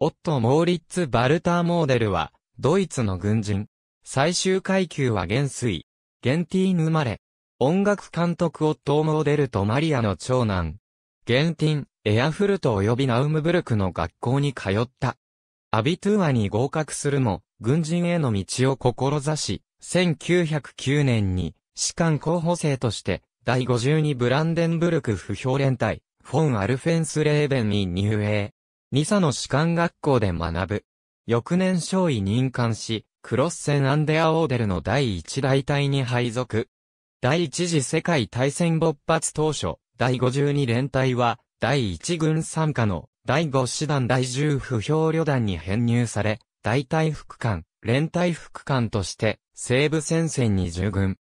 オット・モーリッツ・バルター・モーデルは、ドイツの軍人。最終階級は元帥。ゲンティーヌ・まれ。音楽監督オット・モーデルとマリアの長男。ゲンティン、エアフルト及びナウムブルクの学校に通った。アビトゥーアに合格するも、軍人への道を志し、1909年に、士官候補生として、第52ブランデンブルク不評連隊、フォン・アルフェンス・レーベンに入営。ニサの士官学校で学ぶ。翌年少尉任官し、クロッセン・アンデア・オーデルの第一大隊に配属。第一次世界大戦勃発当初、第52連隊は、第一軍参加の第五師団第十不評旅団に編入され、大隊副官、連隊副官として、西部戦線に従軍。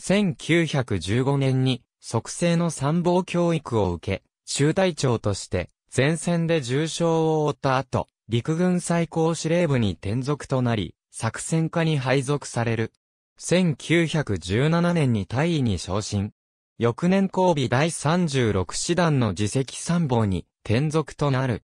1915年に、即成の参謀教育を受け、中隊長として、前線で重傷を負った後、陸軍最高司令部に転属となり、作戦課に配属される。1917年に大尉に昇進。翌年後尾第36師団の自責参謀に転属となる。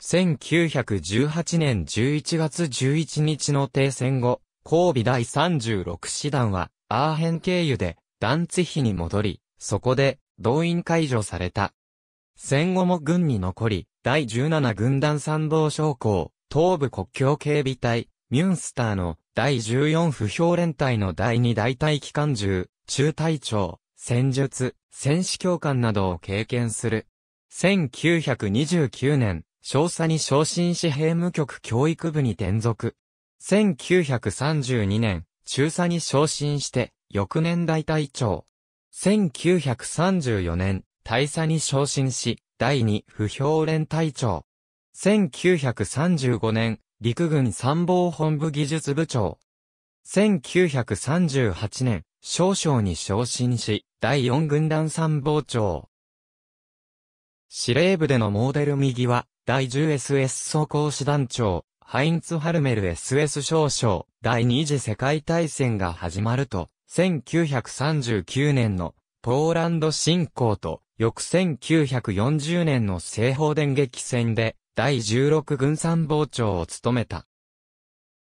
1918年11月11日の停戦後、後尾第36師団はアーヘン経由で団地費に戻り、そこで動員解除された。戦後も軍に残り、第17軍団参謀将校、東部国境警備隊、ミュンスターの第14不評連隊の第2大隊機関銃、中隊長、戦術、戦士教官などを経験する。1929年、少佐に昇進し兵務局教育部に転属。1932年、中佐に昇進して、翌年大隊長。1934年、大佐に昇進し、第二不評連隊長。1935年、陸軍参謀本部技術部長。1938年、少将に昇進し、第4軍団参謀長。司令部でのモーデル右は、第 10SS 装甲師団長、ハインツ・ハルメル SS 少将、第二次世界大戦が始まると、1939年のポーランド侵攻と翌1940年の西方電撃戦で第16軍参謀長を務めた。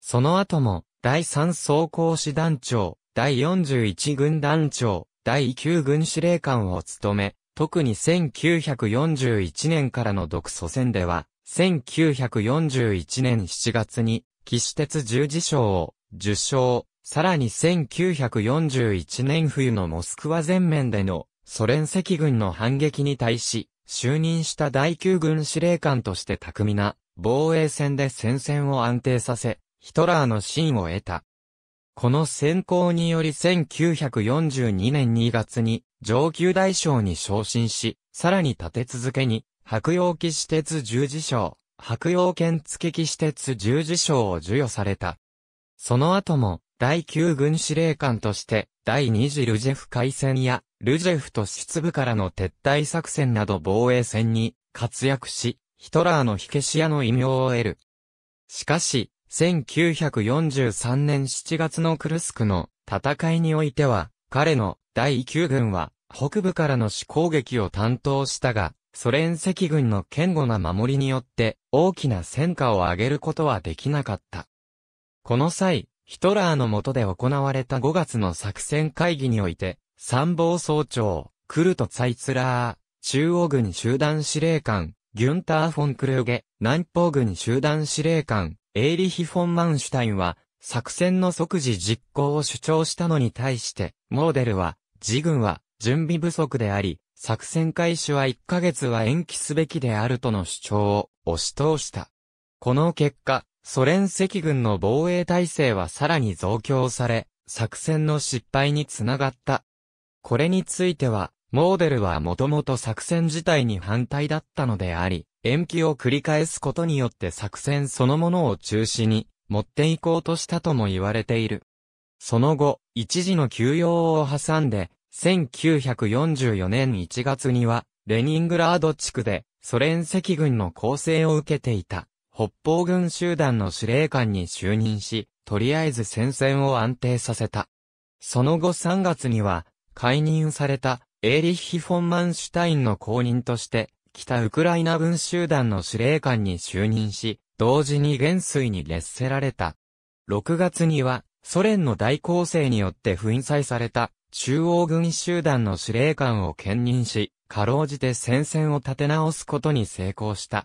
その後も第3装甲師団長、第41軍団長、第9軍司令官を務め、特に1941年からの独祖戦では、1941年7月に、騎士鉄十字章を受賞、さらに1941年冬のモスクワ全面でのソ連赤軍の反撃に対し、就任した第9軍司令官として巧みな防衛戦で戦線を安定させ、ヒトラーの信を得た。この先行により1942年2月に上級大将に昇進し、さらに立て続けに、白洋騎士鉄十字章、白洋剣付騎士鉄十字章を授与された。その後も、第9軍司令官として、第2次ルジェフ海戦や、ルジェフと出部からの撤退作戦など防衛戦に活躍し、ヒトラーの火消し屋の異名を得る。しかし、1943年7月のクルスクの戦いにおいては、彼の第9軍は北部からの死攻撃を担当したが、ソ連赤軍の堅固な守りによって大きな戦果を上げることはできなかった。この際、ヒトラーの下で行われた5月の作戦会議において、参謀総長、クルト・ツァイツラー、中央軍集団司令官、ギュンター・フォン・クルーゲ、南方軍集団司令官、エイリヒ・フォン・マンシュタインは、作戦の即時実行を主張したのに対して、モーデルは、自軍は準備不足であり、作戦開始は1ヶ月は延期すべきであるとの主張を押し通した。この結果、ソ連赤軍の防衛体制はさらに増強され、作戦の失敗につながった。これについては、モーデルはもともと作戦自体に反対だったのであり、延期を繰り返すことによって作戦そのものを中止に持っていこうとしたとも言われている。その後、一時の休養を挟んで、1944年1月には、レニングラード地区で、ソ連赤軍の攻勢を受けていた。北方軍集団の司令官に就任し、とりあえず戦線を安定させた。その後3月には、解任されたエーリッヒ・フォン・マンシュタインの後任として、北ウクライナ軍集団の司令官に就任し、同時に元帥に劣せられた。6月には、ソ連の大攻勢によって粉砕された中央軍集団の司令官を兼任し、かろうじて戦線を立て直すことに成功した。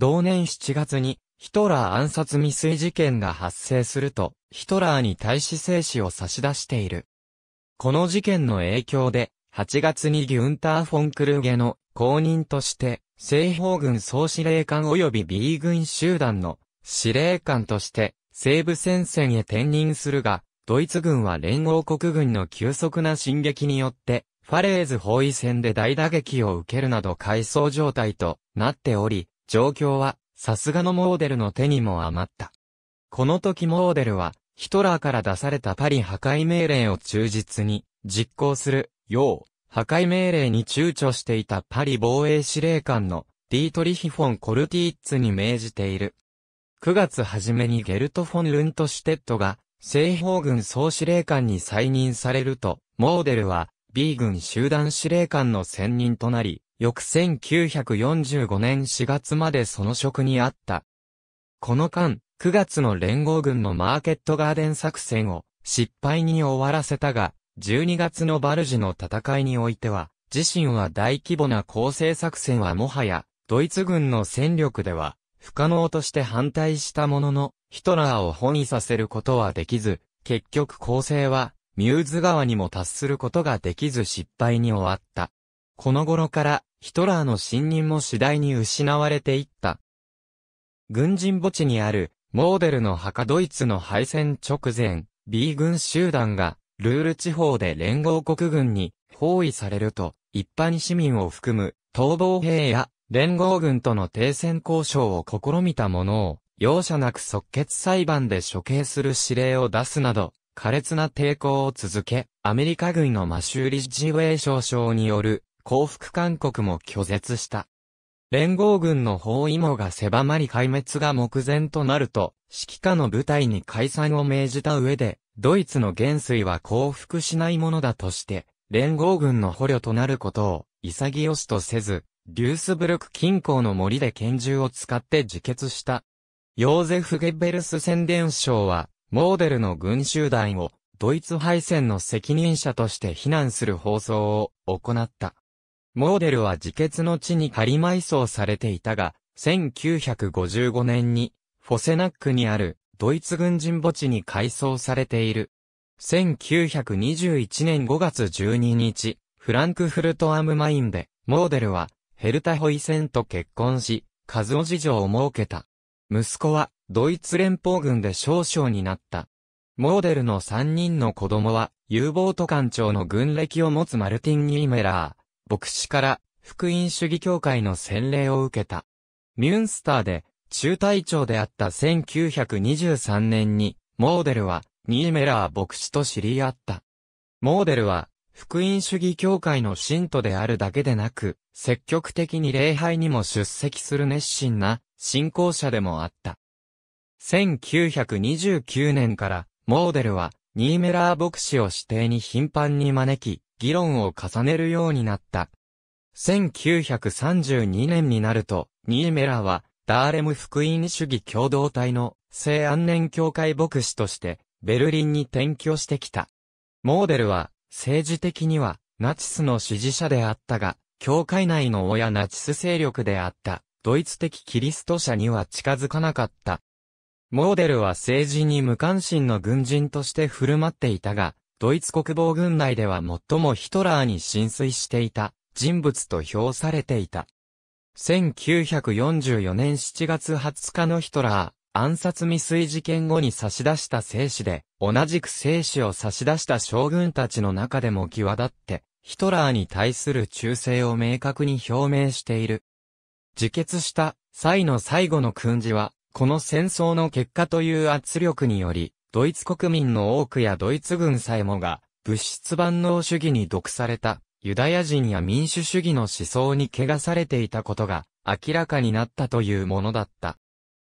同年7月に、ヒトラー暗殺未遂事件が発生すると、ヒトラーに対し生死を差し出している。この事件の影響で、8月にギュンター・フォンクルーゲの公認として、西方軍総司令官及び B 軍集団の司令官として西部戦線へ転任するが、ドイツ軍は連合国軍の急速な進撃によって、ファレーズ包囲戦で大打撃を受けるなど回想状態となっており、状況は、さすがのモーデルの手にも余った。この時モーデルは、ヒトラーから出されたパリ破壊命令を忠実に実行するよう、破壊命令に躊躇していたパリ防衛司令官のディートリヒ・フォン・コルティッツに命じている。9月初めにゲルト・フォン・ルントシュテットが西方軍総司令官に再任されると、モーデルは B 軍集団司令官の専任となり、翌1945年4月までその職にあった。この間、9月の連合軍のマーケットガーデン作戦を失敗に終わらせたが、12月のバルジの戦いにおいては、自身は大規模な攻勢作戦はもはや、ドイツ軍の戦力では、不可能として反対したものの、ヒトラーを本意させることはできず、結局攻勢は、ミューズ川にも達することができず失敗に終わった。この頃からヒトラーの信任も次第に失われていった。軍人墓地にあるモーデルの墓ドイツの敗戦直前、B 軍集団がルール地方で連合国軍に包囲されると、一般市民を含む逃亡兵や連合軍との停戦交渉を試みた者を、容赦なく即決裁判で処刑する指令を出すなど、苛烈な抵抗を続け、アメリカ軍のマシューリ・ジウェイ少将による降伏勧告も拒絶した。連合軍の包囲網が狭まり壊滅が目前となると、指揮下の部隊に解散を命じた上で、ドイツの元帥は降伏しないものだとして、連合軍の捕虜となることを、潔しとせず、デュースブルク近郊の森で拳銃を使って自決した。ヨーゼフ・ゲッベルス宣伝省は、モーデルの群集団を、ドイツ敗戦の責任者として非難する放送を行った。モーデルは自決の地に仮埋葬されていたが、1955年に、フォセナックにあるドイツ軍人墓地に改装されている。1921年5月12日、フランクフルトアムマインで、モーデルは、ヘルタホイセンと結婚し、カズオ事情を設けた。息子は、ドイツ連邦軍で少将になった。モーデルの3人の子供は、U ボート艦長の軍歴を持つマルティン・ニーメラー、牧師から福音主義協会の洗礼を受けた。ミュンスターで中隊長であった1923年に、モーデルはニーメラー牧師と知り合った。モーデルは福音主義協会の信徒であるだけでなく、積極的に礼拝にも出席する熱心な信仰者でもあった。1929年から、モーデルは、ニーメラー牧師を指定に頻繁に招き、議論を重ねるようになった。1932年になると、ニーメラは、ダーレム福音主義共同体の聖安年教会牧師として、ベルリンに転居してきた。モーデルは、政治的には、ナチスの支持者であったが、教会内の親ナチス勢力であった、ドイツ的キリスト者には近づかなかった。モーデルは政治に無関心の軍人として振る舞っていたが、ドイツ国防軍内では最もヒトラーに浸水していた人物と評されていた。1944年7月20日のヒトラー暗殺未遂事件後に差し出した生死で、同じく生死を差し出した将軍たちの中でも際立って、ヒトラーに対する忠誠を明確に表明している。自決した際の最後の訓示は、この戦争の結果という圧力により、ドイツ国民の多くやドイツ軍さえもが、物質万能主義に毒された、ユダヤ人や民主主義の思想に汚されていたことが、明らかになったというものだった。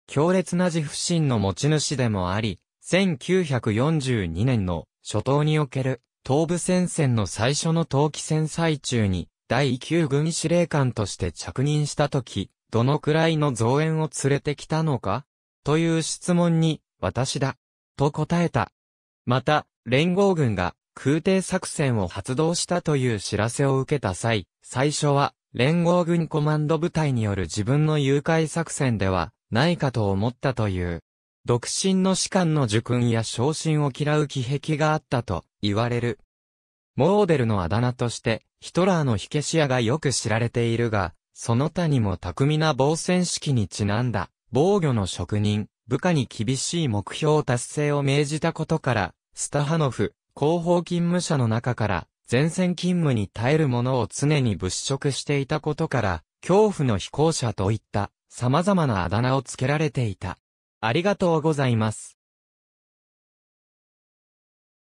強烈な自負心の持ち主でもあり、1942年の初頭における東部戦線の最初の冬季戦最中に第9軍司令官として着任した時、どのくらいの増援を連れてきたのかという質問に、私だ、と答えた。また、連合軍が空挺作戦を発動したという知らせを受けた際、最初は連合軍コマンド部隊による自分の誘拐作戦ではないかと思ったという。独身の士官の受訓や昇進を嫌う気癖があったと言われる。モーデルのあだ名としてヒトラーの火消し屋がよく知られているが、その他にも巧みな防戦式にちなんだ防御の職人、部下に厳しい目標達成を命じたことから、スタハノフ、広報勤務者の中から、前線勤務に耐えるものを常に物色していたことから、恐怖の飛行者といった、様々なあだ名を付けられていた。ありがとうございます。